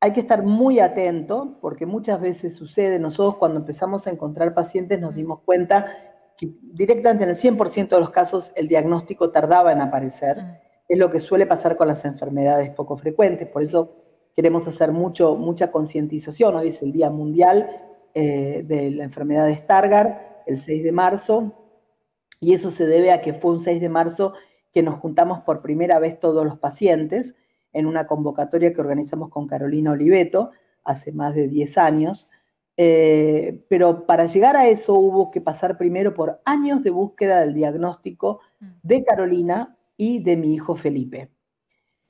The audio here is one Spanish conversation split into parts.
hay que estar muy atento porque muchas veces sucede, nosotros cuando empezamos a encontrar pacientes nos dimos cuenta que directamente en el 100% de los casos el diagnóstico tardaba en aparecer. Ah. Es lo que suele pasar con las enfermedades poco frecuentes, por eso queremos hacer mucho, mucha concientización. Hoy es el Día Mundial eh, de la enfermedad de Stargardt, el 6 de marzo, y eso se debe a que fue un 6 de marzo que nos juntamos por primera vez todos los pacientes en una convocatoria que organizamos con Carolina Oliveto hace más de 10 años. Eh, pero para llegar a eso hubo que pasar primero por años de búsqueda del diagnóstico de mm. Carolina y de mi hijo Felipe.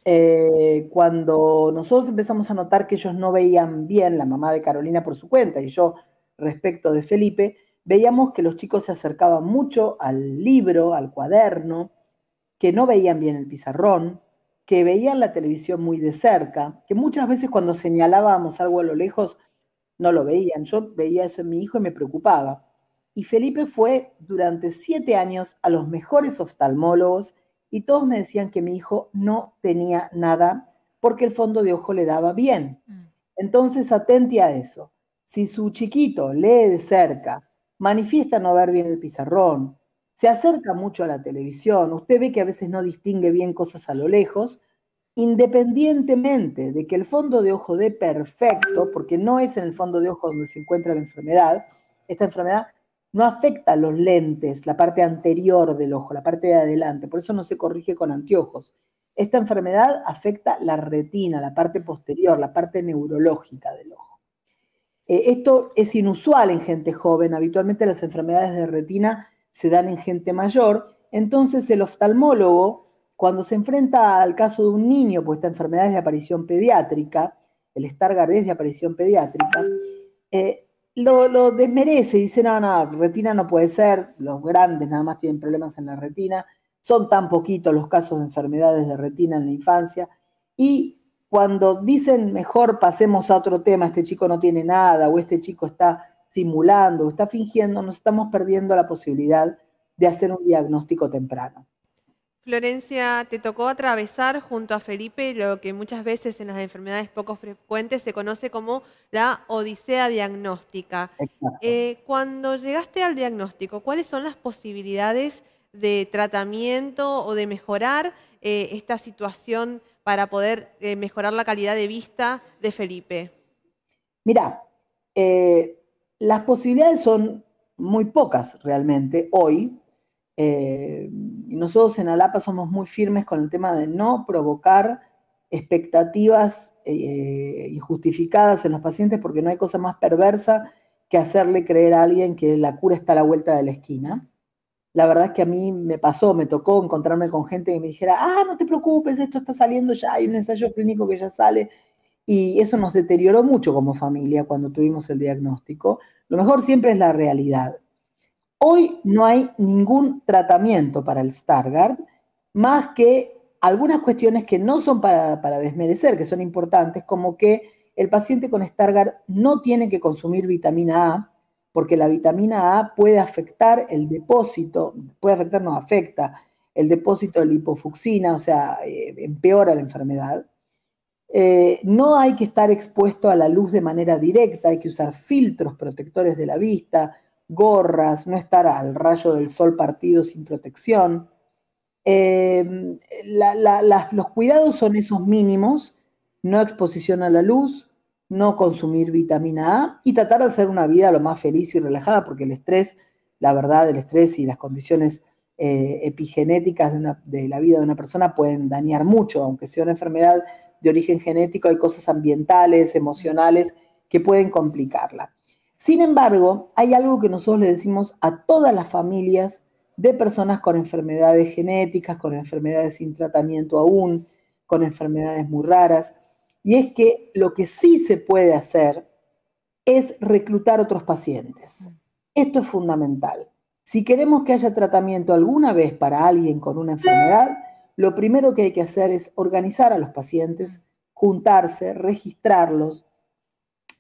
Eh, cuando nosotros empezamos a notar que ellos no veían bien, la mamá de Carolina por su cuenta y yo respecto de Felipe, veíamos que los chicos se acercaban mucho al libro, al cuaderno, que no veían bien el pizarrón, que veían la televisión muy de cerca, que muchas veces cuando señalábamos algo a lo lejos no lo veían. Yo veía eso en mi hijo y me preocupaba. Y Felipe fue durante siete años a los mejores oftalmólogos y todos me decían que mi hijo no tenía nada porque el fondo de ojo le daba bien. Mm. Entonces, atente a eso. Si su chiquito lee de cerca, manifiesta no ver bien el pizarrón, se acerca mucho a la televisión, usted ve que a veces no distingue bien cosas a lo lejos, independientemente de que el fondo de ojo dé perfecto, porque no es en el fondo de ojo donde se encuentra la enfermedad, esta enfermedad no afecta los lentes, la parte anterior del ojo, la parte de adelante, por eso no se corrige con anteojos. Esta enfermedad afecta la retina, la parte posterior, la parte neurológica del ojo. Eh, esto es inusual en gente joven, habitualmente las enfermedades de retina se dan en gente mayor, entonces el oftalmólogo, cuando se enfrenta al caso de un niño, pues esta enfermedad es de aparición pediátrica, el Stargardt es de aparición pediátrica, eh, lo, desmerece y dice, no, no, retina no puede ser, los grandes nada más tienen problemas en la retina, son tan poquitos los casos de enfermedades de retina en la infancia, y cuando dicen, mejor pasemos a otro tema, este chico no tiene nada, o este chico está simulando está fingiendo, nos estamos perdiendo la posibilidad de hacer un diagnóstico temprano. Florencia, te tocó atravesar junto a Felipe lo que muchas veces en las enfermedades poco frecuentes se conoce como la odisea diagnóstica. Eh, cuando llegaste al diagnóstico, ¿cuáles son las posibilidades de tratamiento o de mejorar eh, esta situación para poder eh, mejorar la calidad de vista de Felipe? Mira, las posibilidades son muy pocas realmente hoy. Eh, nosotros en Alapa somos muy firmes con el tema de no provocar expectativas injustificadas eh, en los pacientes porque no hay cosa más perversa que hacerle creer a alguien que la cura está a la vuelta de la esquina. La verdad es que a mí me pasó, me tocó encontrarme con gente que me dijera, ah, no te preocupes, esto está saliendo ya, hay un ensayo clínico que ya sale y eso nos deterioró mucho como familia cuando tuvimos el diagnóstico. Lo mejor siempre es la realidad. Hoy no hay ningún tratamiento para el Stargard, más que algunas cuestiones que no son para, desmerecer, que son importantes, como que el paciente con Stargard no tiene que consumir vitamina A, porque la vitamina A puede afectar el depósito, puede afectar, no afecta, el depósito de lipofucsina, o sea, eh, empeora la enfermedad. Eh, no hay que estar expuesto a la luz de manera directa, hay que usar filtros protectores de la vista, gorras, no estar al rayo del sol partido sin protección. Em, los cuidados son esos mínimos, no exposición a la luz, no consumir vitamina A y tratar de hacer una vida lo más feliz y relajada, porque el estrés, la verdad, el estrés y las condiciones eh, epigenéticas de la vida de una persona pueden dañar mucho, aunque sea una enfermedad de origen genético, hay cosas ambientales, emocionales, que pueden complicarla. Sin embargo, hay algo que nosotros le decimos a todas las familias de personas con enfermedades genéticas, con enfermedades sin tratamiento aún, con enfermedades muy raras, y es que lo que sí se puede hacer es reclutar otros pacientes. Esto es fundamental. Si queremos que haya tratamiento alguna vez para alguien con una enfermedad, lo primero que hay que hacer es organizar a los pacientes, juntarse, registrarlos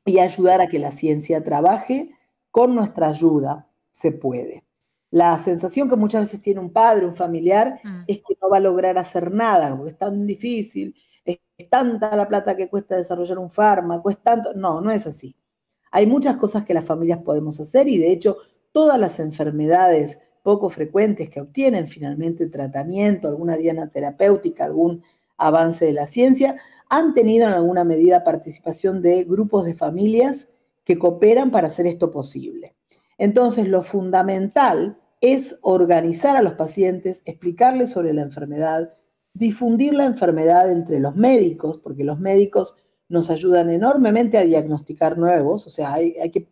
y ayudar a que la ciencia trabaje con nuestra ayuda. Se puede. La sensación que muchas veces tiene un padre, un familiar, mm. es que no va a lograr hacer nada, porque es tan difícil, es tanta la plata que cuesta desarrollar un fármaco, es tanto. No, no es así. Hay muchas cosas que las familias podemos hacer y de hecho todas las enfermedades poco frecuentes que obtienen finalmente tratamiento, alguna diana terapéutica, algún avance de la ciencia, han tenido en alguna medida participación de grupos de familias que cooperan para hacer esto posible. Entonces, lo fundamental es organizar a los pacientes, explicarles sobre la enfermedad, difundir la enfermedad entre los médicos, porque los médicos nos ayudan enormemente a diagnosticar nuevos, o sea, hay, que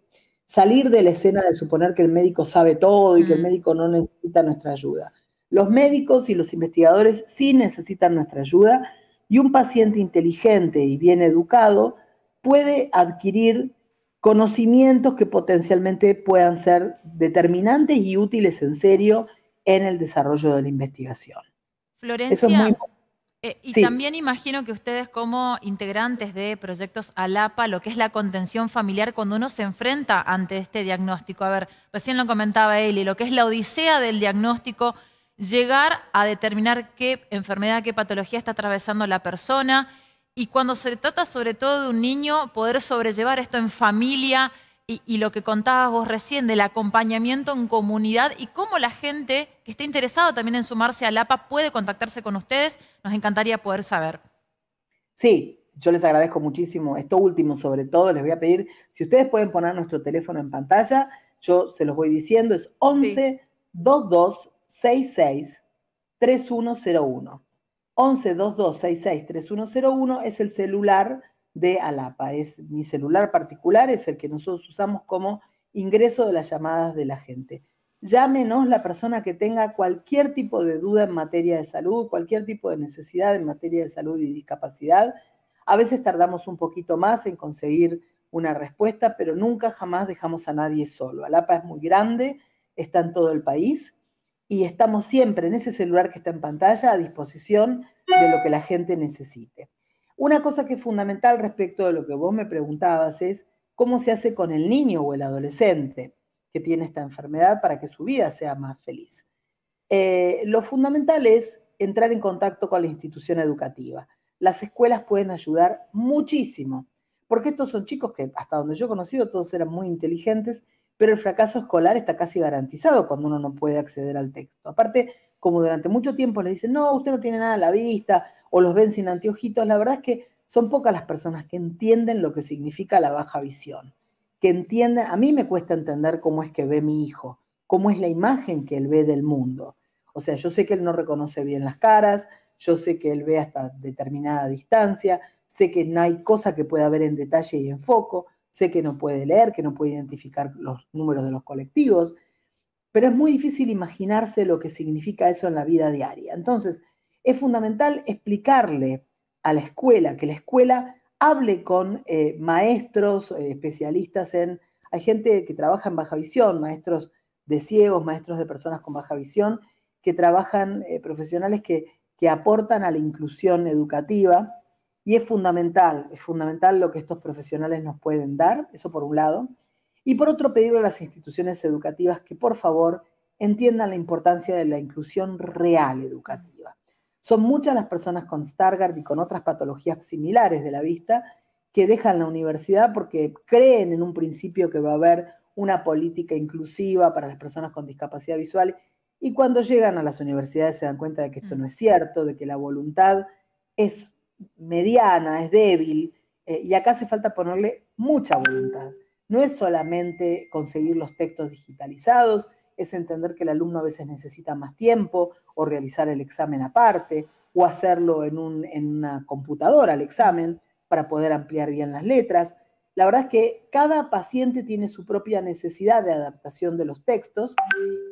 salir de la escena de suponer que el médico sabe todo y que el mm. médico no necesita nuestra ayuda. Los médicos y los investigadores sí necesitan nuestra ayuda y un paciente inteligente y bien educado puede adquirir conocimientos que potencialmente puedan ser determinantes y útiles en serio en el desarrollo de la investigación. Florencia, eh, y también imagino que ustedes como integrantes de proyectos ALAPA, lo que es la contención familiar cuando uno se enfrenta ante este diagnóstico. A ver, recién lo comentaba Eli, lo que es la odisea del diagnóstico, llegar a determinar qué enfermedad, qué patología está atravesando la persona. Y cuando se trata sobre todo de un niño, poder sobrellevar esto en familia, y, lo que contabas vos recién del acompañamiento en comunidad y cómo la gente que está interesada también en sumarse a LAPA puede contactarse con ustedes. Nos encantaría poder saber. Sí, yo les agradezco muchísimo esto último, sobre todo. Les voy a pedir, si ustedes pueden poner nuestro teléfono en pantalla, yo se los voy diciendo, es 11 22 66 3101. 11 22 66 3101 es el celular de ALAPA. Es mi celular particular, es el que nosotros usamos como ingreso de las llamadas de la gente. Llámenos la persona que tenga cualquier tipo de duda en materia de salud, cualquier tipo de necesidad en materia de salud y discapacidad. A veces tardamos un poquito más en conseguir una respuesta, pero nunca jamás dejamos a nadie solo. Alapa es muy grande, está en todo el país y estamos siempre en ese celular que está en pantalla a disposición de lo que la gente necesite. Una cosa que es fundamental respecto de lo que vos me preguntabas es cómo se hace con el niño o el adolescente que tiene esta enfermedad para que su vida sea más feliz. Eh, lo fundamental es entrar en contacto con la institución educativa. Las escuelas pueden ayudar muchísimo, porque estos son chicos que hasta donde yo he conocido todos eran muy inteligentes, pero el fracaso escolar está casi garantizado cuando uno no puede acceder al texto. Aparte, como durante mucho tiempo le dicen, no, usted no tiene nada a la vista, o los ven sin anteojitos, la verdad es que son pocas las personas que entienden lo que significa la baja visión, que entienden, a mí me cuesta entender cómo es que ve mi hijo, cómo es la imagen que él ve del mundo. O sea, yo sé que él no reconoce bien las caras, yo sé que él ve hasta determinada distancia, sé que no hay cosa que pueda ver en detalle y en foco, sé que no puede leer, que no puede identificar los números de los colectivos, pero es muy difícil imaginarse lo que significa eso en la vida diaria. Entonces, es fundamental explicarle a la escuela, que la escuela hable con eh, maestros, eh, especialistas en... Hay gente que trabaja en baja visión, maestros de ciegos, maestros de personas con baja visión, que trabajan eh, profesionales que, que aportan a la inclusión educativa. Y es fundamental, es fundamental lo que estos profesionales nos pueden dar, eso por un lado. Y por otro, pedirle a las instituciones educativas que por favor entiendan la importancia de la inclusión real educativa. Son muchas las personas con Stargard y con otras patologías similares de la vista que dejan la universidad porque creen en un principio que va a haber una política inclusiva para las personas con discapacidad visual y cuando llegan a las universidades se dan cuenta de que esto mm. no es cierto, de que la voluntad es mediana, es débil, eh, y acá hace falta ponerle mucha voluntad. No es solamente conseguir los textos digitalizados, es entender que el alumno a veces necesita más tiempo o realizar el examen aparte o hacerlo en, un, en una computadora el examen para poder ampliar bien las letras. La verdad es que cada paciente tiene su propia necesidad de adaptación de los textos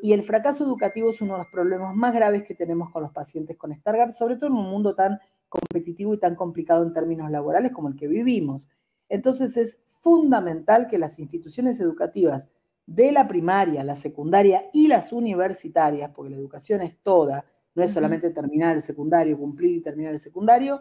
y el fracaso educativo es uno de los problemas más graves que tenemos con los pacientes con Stargardt, sobre todo en un mundo tan competitivo y tan complicado en términos laborales como el que vivimos. Entonces es fundamental que las instituciones educativas de la primaria, la secundaria y las universitarias, porque la educación es toda, no es solamente terminar el secundario, cumplir y terminar el secundario,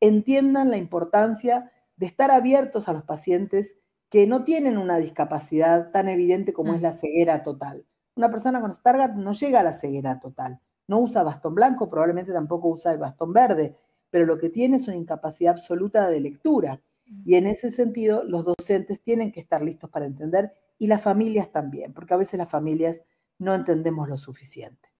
entiendan la importancia de estar abiertos a los pacientes que no tienen una discapacidad tan evidente como es mm. la ceguera total. Una persona con Stargardt no llega a la ceguera total, no usa bastón blanco, probablemente tampoco usa el bastón verde, pero lo que tiene es una incapacidad absoluta de lectura. Mm. Y en ese sentido, los docentes tienen que estar listos para entender y las familias también, porque a veces las familias no entendemos lo suficiente.